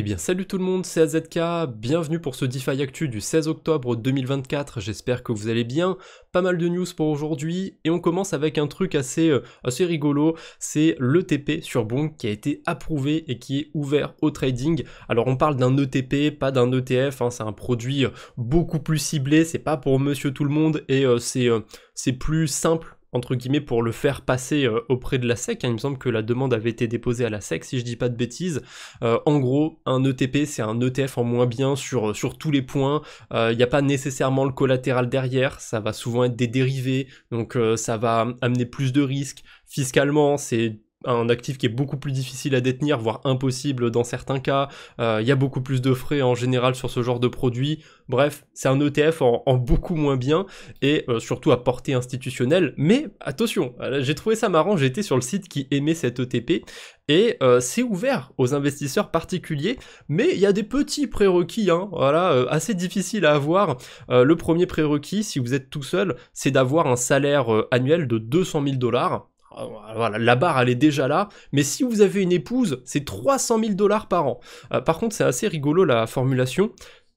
Eh bien salut tout le monde, c'est AZK, bienvenue pour ce DeFi Actu du 16 octobre 2024, j'espère que vous allez bien, pas mal de news pour aujourd'hui, et on commence avec un truc assez, euh, assez rigolo, c'est l'ETP sur Bong qui a été approuvé et qui est ouvert au trading. Alors on parle d'un ETP, pas d'un ETF, hein. c'est un produit beaucoup plus ciblé, c'est pas pour monsieur tout le monde, et euh, euh, c'est plus simple entre guillemets, pour le faire passer euh, auprès de la SEC. Hein. Il me semble que la demande avait été déposée à la SEC, si je dis pas de bêtises. Euh, en gros, un ETP, c'est un ETF en moins bien sur, euh, sur tous les points. Il n'y a pas nécessairement le collatéral derrière. Ça va souvent être des dérivés, donc ça va amener plus de risques. Fiscalement, c'est un actif qui est beaucoup plus difficile à détenir, voire impossible dans certains cas. Il euh, y a beaucoup plus de frais en général sur ce genre de produit. Bref, c'est un ETF en, beaucoup moins bien et euh, surtout à portée institutionnelle. Mais attention, euh, j'ai trouvé ça marrant, j'étais sur le site qui aimait cette ETP et c'est ouvert aux investisseurs particuliers, mais il y a des petits prérequis, hein, voilà, assez difficiles à avoir. le premier prérequis, si vous êtes tout seul, c'est d'avoir un salaire annuel de 200 000 dollars euh, voilà, la barre elle est déjà là, mais si vous avez une épouse, c'est 300 000 dollars par an. Euh, par contre, c'est assez rigolo la formulation.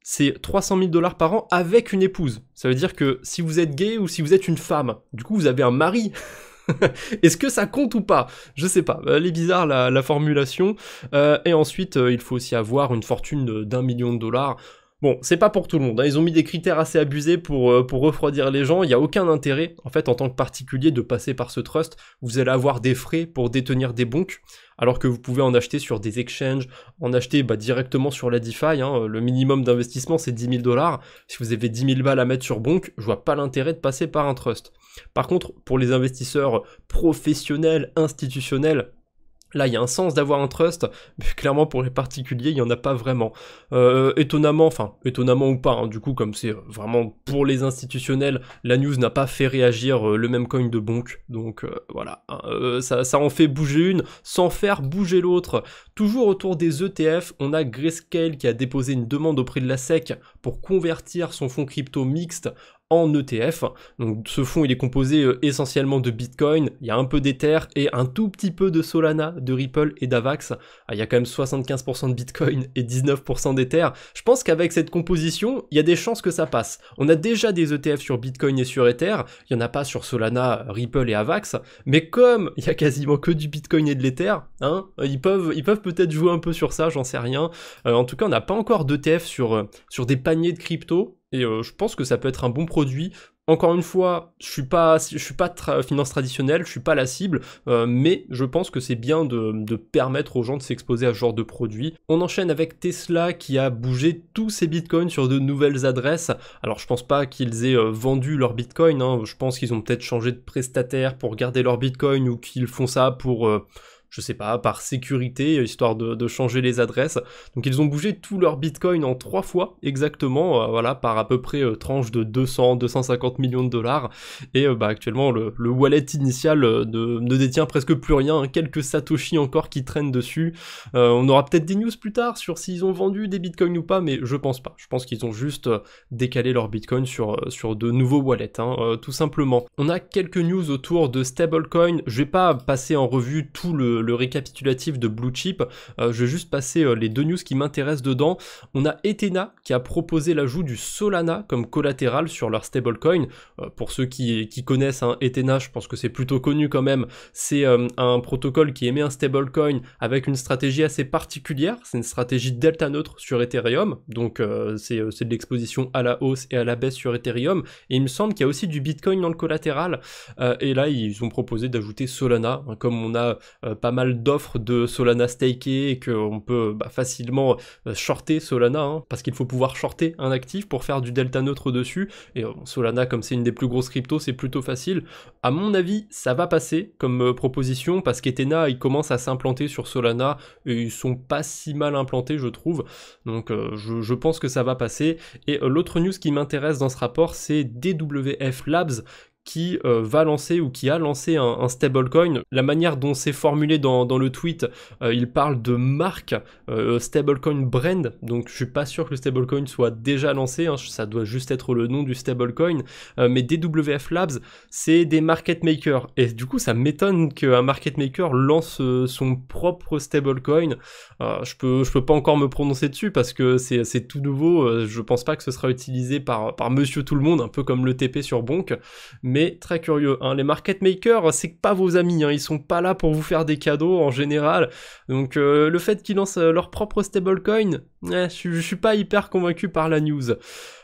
C'est 300 000 dollars par an avec une épouse. Ça veut dire que si vous êtes gay ou si vous êtes une femme, du coup vous avez un mari. Est-ce que ça compte ou pas Je sais pas. Elle est bizarre la, formulation. Euh, et ensuite, il faut aussi avoir une fortune d'un million de dollars. Bon, c'est pas pour tout le monde. Hein. Ils ont mis des critères assez abusés pour, euh, refroidir les gens. Il n'y a aucun intérêt, en fait, en tant que particulier, de passer par ce trust. Vous allez avoir des frais pour détenir des bonks, alors que vous pouvez en acheter sur des exchanges, en acheter bah, directement sur la DeFi. Hein. Euh, le minimum d'investissement, c'est 10 000 dollars. Si vous avez 10 000 balles à mettre sur bonk, je vois pas l'intérêt de passer par un trust. Par contre, pour les investisseurs professionnels, institutionnels, Là, il y a un sens d'avoir un trust, mais clairement pour les particuliers, il n'y en a pas vraiment. Euh, étonnamment, enfin, étonnamment ou pas, hein, du coup, comme c'est vraiment pour les institutionnels, la news n'a pas fait réagir euh, le même coin de bonk. Donc euh, voilà, hein, ça, en fait bouger une sans faire bouger l'autre. Toujours autour des ETF, on a Grayscale qui a déposé une demande auprès de la SEC pour convertir son fonds crypto mixte en ETF. Donc ce fonds il est composé euh, essentiellement de Bitcoin, il y a un peu d'Ether et un tout petit peu de Solana, de Ripple et d'Avax. Ah, il y a quand même 75% de Bitcoin et 19% d'Ether. Je pense qu'avec cette composition, il y a des chances que ça passe. On a déjà des ETF sur Bitcoin et sur Ether, il n'y en a pas sur Solana, Ripple et Avax, mais comme il y a quasiment que du Bitcoin et de l'Ether, hein, ils peuvent ils peuvent peut-être jouer un peu sur ça, j'en sais rien. Euh, en tout cas, on n'a pas encore d'ETF sur, euh, sur des paniers de crypto et euh, je pense que ça peut être un bon produit. Encore une fois, je suis pas, je suis pas finance traditionnelle, je suis pas la cible, euh, mais je pense que c'est bien de, permettre aux gens de s'exposer à ce genre de produit. On enchaîne avec Tesla qui a bougé tous ses bitcoins sur de nouvelles adresses. Alors je pense pas qu'ils aient euh, vendu leurs bitcoins, hein. je pense qu'ils ont peut-être changé de prestataire pour garder leurs bitcoins ou qu'ils font ça pour je sais pas, par sécurité, histoire de, changer les adresses. Donc ils ont bougé tout leur Bitcoin en trois fois exactement, euh, voilà, par à peu près tranches euh, tranche de 200-250 millions de dollars. Et euh, bah, actuellement, le, wallet initial ne, détient presque plus rien, hein, quelques Satoshi encore qui traînent dessus. on aura peut-être des news plus tard sur s'ils ont vendu des Bitcoins ou pas, mais je pense pas. Je pense qu'ils ont juste décalé leur Bitcoin sur, sur de nouveaux wallets, hein, tout simplement. On a quelques news autour de stablecoin. Je vais pas passer en revue tout le le, récapitulatif de Blue Chip. Euh, je vais juste passer euh, les deux news qui m'intéressent dedans. On a Ethena qui a proposé l'ajout du Solana comme collatéral sur leur stablecoin. Euh, pour ceux qui, connaissent hein, Ethena, je pense que c'est plutôt connu quand même. C'est un protocole qui émet un stablecoin avec une stratégie assez particulière. C'est une stratégie delta neutre sur Ethereum. Donc c'est de l'exposition à la hausse et à la baisse sur Ethereum. Et il me semble qu'il y a aussi du Bitcoin dans le collatéral. et là, ils ont proposé d'ajouter Solana, hein, comme on a pas mal d'offres de Solana staked et qu'on peut bah, facilement euh, shorter Solana, hein, parce qu'il faut pouvoir shorter un actif pour faire du delta neutre dessus. Et euh, Solana, comme c'est une des plus grosses cryptos, c'est plutôt facile. À mon avis, ça va passer comme euh, proposition, parce qu'Ethena, ils commence à s'implanter sur Solana, et ils sont pas si mal implantés, je trouve. Donc je, je, pense que ça va passer. Et l'autre news qui m'intéresse dans ce rapport, c'est DWF Labs, qui euh, va lancer ou qui a lancé un, stablecoin. La manière dont c'est formulé dans, le tweet, euh, il parle de marque, euh, stablecoin brand, donc je suis pas sûr que le stablecoin soit déjà lancé, hein. ça doit juste être le nom du stablecoin, mais DWF Labs, c'est des market makers, et du coup ça m'étonne qu'un market maker lance son propre stablecoin, je, peux, je peux pas encore me prononcer dessus parce que c'est tout nouveau, je pense pas que ce sera utilisé par, par monsieur tout le monde, un peu comme le TP sur Bonk, mais très curieux. Hein. Les market makers, c'est pas vos amis, hein, ils sont pas là pour vous faire des cadeaux en général. Donc euh, le fait qu'ils lancent euh, leur propre stablecoin, eh, je, ne suis pas hyper convaincu par la news.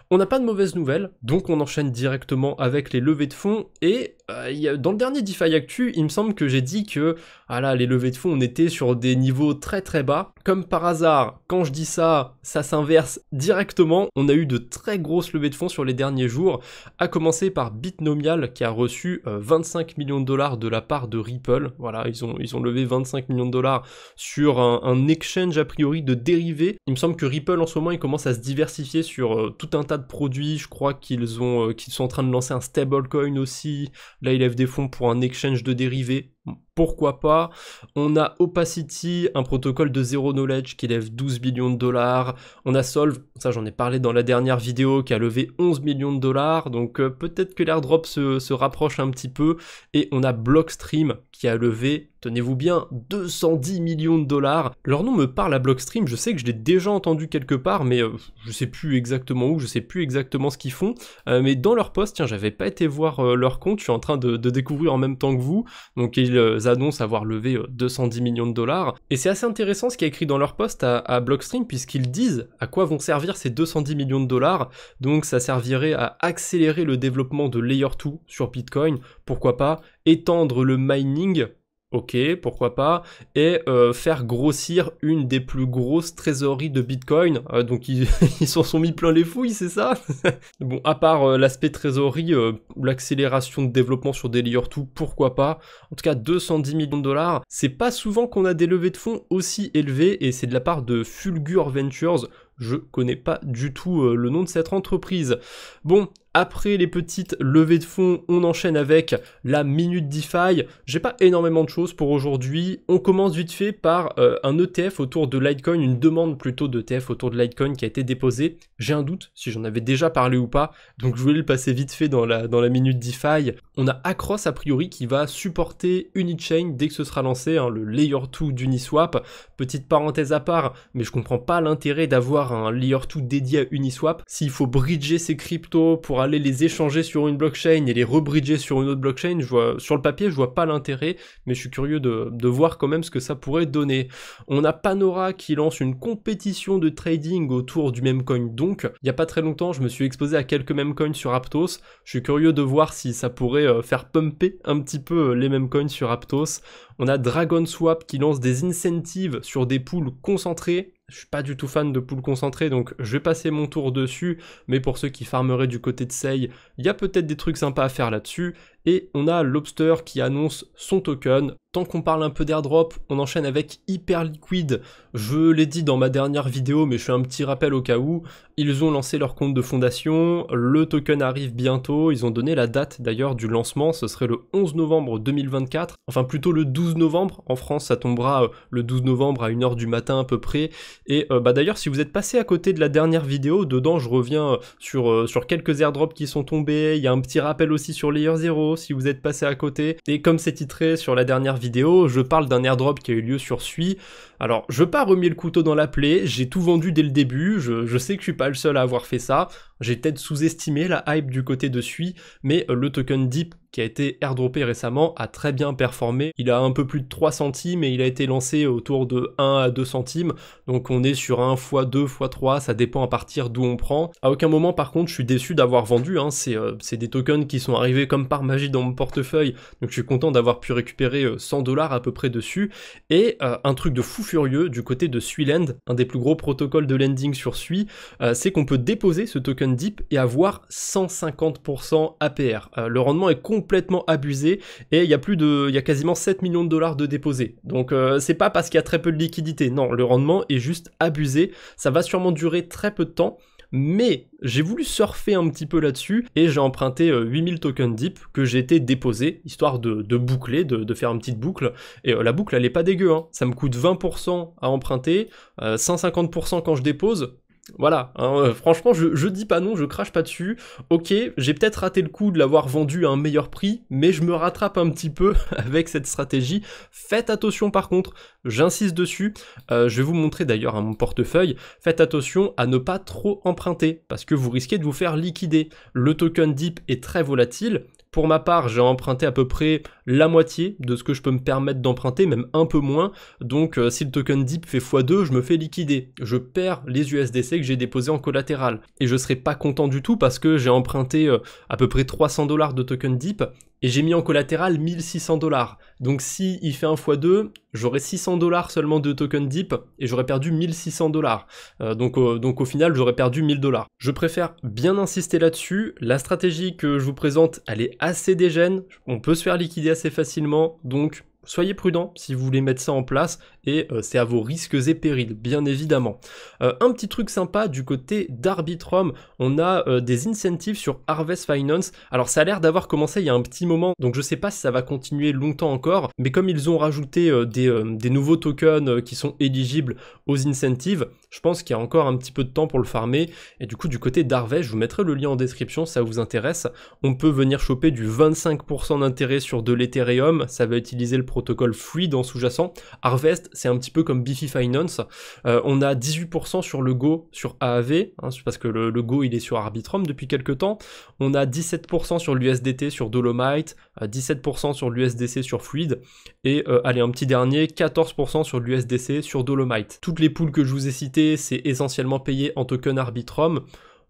On n'a pas de mauvaises nouvelles, donc on enchaîne directement avec les levées de fonds et euh, dans le dernier DeFi Actu, il me semble que j'ai dit que ah les levées de fonds, on était sur des niveaux très très bas. Comme par hasard, quand je dis ça, ça s'inverse directement. On a eu de très grosses levées de fonds sur les derniers jours, à commencer par Bitnomial qui a reçu 25 euh, millions de dollars de la part de Ripple. Voilà, ils ont, ils ont levé 25 millions de dollars sur un, exchange a priori de dérivés. Il me semble que Ripple en ce moment, il commence à se diversifier sur euh, tout un tas de produits. Je crois qu'ils ont qu'ils sont en train de lancer un stablecoin aussi. Là, il lève des fonds pour un exchange de dérivés pourquoi pas. On a Opacity, un protocole de zéro knowledge qui lève 12 millions de dollars. On a Solve, ça j'en ai parlé dans la dernière vidéo, qui a levé 11 millions de dollars. Donc euh, peut-être que l'airdrop se, se rapproche un petit peu. Et on a Blockstream qui a levé, tenez-vous bien, 210 millions de dollars. Leur nom me parle à Blockstream, je sais que je l'ai déjà entendu quelque part, mais euh, je sais plus exactement où, je sais plus exactement ce qu'ils font. Euh, mais dans leur poste, tiens, j'avais pas été voir leur compte, je suis en train de, découvrir en même temps que vous. Donc ils euh, annoncent avoir levé 210 euh, millions de dollars. Et c'est assez intéressant ce qui y a écrit dans leur poste à, à Blockstream, puisqu'ils disent à quoi vont servir ces 210 millions de dollars. Donc ça servirait à accélérer le développement de Layer 2 sur Bitcoin, pourquoi pas étendre le mining Ok, pourquoi pas. Et euh, faire grossir une des plus grosses trésoreries de Bitcoin. Euh, donc ils s'en sont mis plein les fouilles, c'est ça Bon, à part euh, l'aspect trésorerie, l'accélération de développement sur des layers tout, pourquoi pas. En tout cas, 210 millions de dollars. C'est pas souvent qu'on a des levées de fonds aussi élevées et c'est de la part de Fulgur Ventures. Je connais pas du tout le nom de cette entreprise. Bon, après les petites levées de fonds, on enchaîne avec la minute DeFi. J'ai pas énormément de choses pour aujourd'hui. On commence vite fait par euh, un ETF autour de Litecoin, une demande plutôt d'ETF autour de Litecoin qui a été déposée. J'ai un doute si j'en avais déjà parlé ou pas, donc je voulais le passer vite fait dans la, dans la minute DeFi. On a Across a priori qui va supporter Unichain dès que ce sera lancé, hein, le layer 2 d'Uniswap. Petite parenthèse à part, mais je comprends pas l'intérêt d'avoir un layer 2 dédié à Uniswap s'il faut bridger ses cryptos pour aller les échanger sur une blockchain et les rebridger sur une autre blockchain, je vois, sur le papier, je vois pas l'intérêt, mais je suis curieux de, voir quand même ce que ça pourrait donner. On a Panora qui lance une compétition de trading autour du même coin. Donc, il y a pas très longtemps, je me suis exposé à quelques mêmes coins sur Aptos. Je suis curieux de voir si ça pourrait euh, faire pumper un petit peu euh, les mêmes coins sur Aptos. On a Dragon Swap qui lance des incentives sur des poules concentrées. Je suis pas du tout fan de poules concentrées, donc je vais passer mon tour dessus. Mais pour ceux qui farmeraient du côté de Sei, il y a peut-être des trucs sympas à faire là-dessus. Et on a Lobster qui annonce son token. Tant qu'on parle un peu d'airdrop, on enchaîne avec Hyperliquid. Je l'ai dit dans ma dernière vidéo, mais je fais un petit rappel au cas où. Ils ont lancé leur compte de fondation, le token arrive bientôt, ils ont donné la date d'ailleurs du lancement, ce serait le 11 novembre 2024, enfin plutôt le 12 novembre, en France ça tombera euh, le 12 novembre à 1h du matin à peu près, et euh, bah, d'ailleurs si vous êtes passé à côté de la dernière vidéo, dedans je reviens euh, sur, sur quelques airdrops qui sont tombés, il y a un petit rappel aussi sur Layer 0, si vous êtes passé à côté. Et comme c'est titré sur la dernière vidéo, je parle d'un airdrop qui a eu lieu sur Sui. Alors, je veux pas remuer le couteau dans la plaie, j'ai tout vendu dès le début, je, sais que je suis pas le seul à avoir fait ça, j'ai peut-être sous-estimé la hype du côté de Sui, mais euh, le token Deep qui a été airdroppé récemment a très bien performé. Il a un peu plus de 3 centimes et il a été lancé autour de 1 à 2 centimes. Donc on est sur 1 x 2 x 3, ça dépend à partir d'où on prend. À aucun moment par contre je suis déçu d'avoir vendu, hein. euh, c'est des tokens qui sont arrivés comme par magie dans mon portefeuille. Donc je suis content d'avoir pu récupérer 100 euh, dollars à peu près dessus. Et un truc de fou furieux du côté de Suiland, un des plus gros protocoles de lending sur Sui, euh, c'est qu'on peut déposer ce token deep et avoir 150% APR. Euh, le rendement est complètement abusé et il y a plus de, il y a quasiment 7 millions de dollars de déposés. Donc euh, c'est pas parce qu'il y a très peu de liquidité, non, le rendement est juste abusé. Ça va sûrement durer très peu de temps mais j'ai voulu surfer un petit peu là-dessus et j'ai emprunté 8000 euh, tokens deep que j'ai été déposé, histoire de, boucler, de, faire une petite boucle. Et euh, la boucle, elle est pas dégueu, hein. ça me coûte 20% à emprunter, 150% euh, quand je dépose, voilà, hein, euh, franchement, je, dis pas non, je crache pas dessus. Ok, j'ai peut-être raté le coup de l'avoir vendu à un meilleur prix, mais je me rattrape un petit peu avec cette stratégie. Faites attention par contre, j'insiste dessus. Euh, je vais vous montrer d'ailleurs à mon portefeuille. Faites attention à ne pas trop emprunter, parce que vous risquez de vous faire liquider. Le token Deep est très volatile. Pour ma part, j'ai emprunté à peu près la moitié de ce que je peux me permettre d'emprunter, même un peu moins. Donc euh, si le token DIP fait x2, je me fais liquider. Je perds les USDC que j'ai déposés en collatéral. Et je serai pas content du tout parce que j'ai emprunté euh, à peu près 300 dollars de token Deep et j'ai mis en collatéral 1600 dollars. Donc si il fait un x2, j'aurai 600 dollars seulement de token Deep et j'aurais perdu 1600 dollars. Euh, donc, donc au final, j'aurais perdu 1000 dollars. Je préfère bien insister là-dessus. La stratégie que je vous présente, elle est assez dégène. On peut se faire liquider assez facilement, donc soyez prudent si vous voulez mettre ça en place et euh, c'est à vos risques et périls, bien évidemment. Euh, un petit truc sympa du côté d'Arbitrum, on a euh, des incentives sur Harvest Finance. Alors ça a l'air d'avoir commencé il y a un petit moment, donc je sais pas si ça va continuer longtemps encore, mais comme ils ont rajouté des, nouveaux tokens qui sont éligibles aux incentives, je pense qu'il y a encore un petit peu de temps pour le farmer. Et du coup, du côté d'Harvest, je vous mettrai le lien en description, ça vous intéresse. On peut venir choper du 25% d'intérêt sur de l'Ethereum, ça va utiliser le protocole fluide en sous-jacent. Harvest, c'est un petit peu comme Bifi Finance. Euh, on a 18% sur le Go sur AAV, hein, parce que le, Go il est sur Arbitrum depuis quelques temps. On a 17% sur l'USDT sur Dolomite, 17% euh, sur l'USDC sur Fluid, et euh, allez, un petit dernier, 14% sur l'USDC sur Dolomite. Toutes les poules que je vous ai citées, c'est essentiellement payé en token Arbitrum.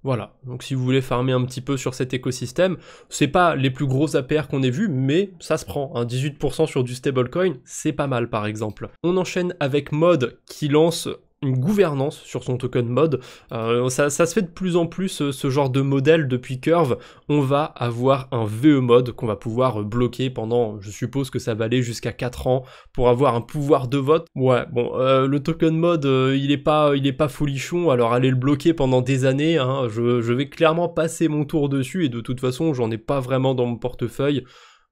Voilà, donc si vous voulez farmer un petit peu sur cet écosystème, c'est pas les plus gros APR qu'on ait vu, mais ça se prend. Un 18% sur du stablecoin, c'est pas mal par exemple. On enchaîne avec mode qui lance une gouvernance sur son token mode. Euh, ça, se fait de plus en plus euh, ce, genre de modèle depuis Curve. On va avoir un VE mode qu'on va pouvoir euh, bloquer pendant, je suppose que ça va aller jusqu'à 4 ans pour avoir un pouvoir de vote. Ouais, bon, le token mode, il est pas, il est pas folichon. Alors aller le bloquer pendant des années. Hein, je, je vais clairement passer mon tour dessus et de toute façon, j'en ai pas vraiment dans mon portefeuille.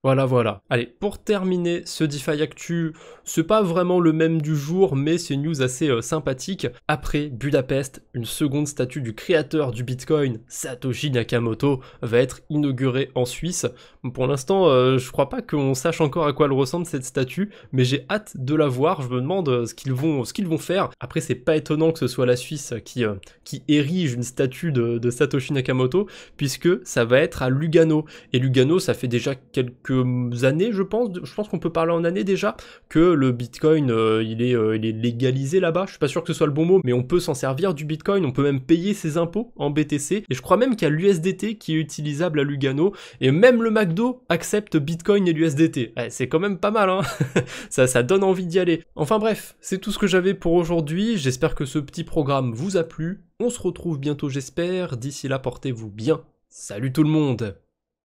Voilà, voilà. Allez, pour terminer ce DeFi Actu, c'est pas vraiment le même du jour, mais c'est une news assez euh, sympathique. Après Budapest, une seconde statue du créateur du Bitcoin, Satoshi Nakamoto, va être inaugurée en Suisse. Pour l'instant, je euh, je crois pas qu'on sache encore à quoi elle ressemble cette statue, mais j'ai hâte de la voir. Je me demande euh, ce qu'ils vont, ce qu'ils vont faire. Après, c'est pas étonnant que ce soit la Suisse qui, qui érige une statue de, de Satoshi Nakamoto, puisque ça va être à Lugano. Et Lugano, ça fait déjà quelques années, je pense, je pense qu'on peut parler en année déjà, que le Bitcoin, euh, euh, il, est, légalisé là-bas. Je suis pas sûr que ce soit le bon mot, mais on peut s'en servir du Bitcoin, on peut même payer ses impôts en BTC. Et je crois même qu'il y a l'USDT qui est utilisable à Lugano. Et même le McDo accepte Bitcoin et l'USDT. Eh, c'est quand même pas mal, hein. ça, ça donne envie d'y aller. Enfin bref, c'est tout ce que j'avais pour aujourd'hui. J'espère que ce petit programme vous a plu. On se retrouve bientôt, j'espère. D'ici là, portez-vous bien. Salut tout le monde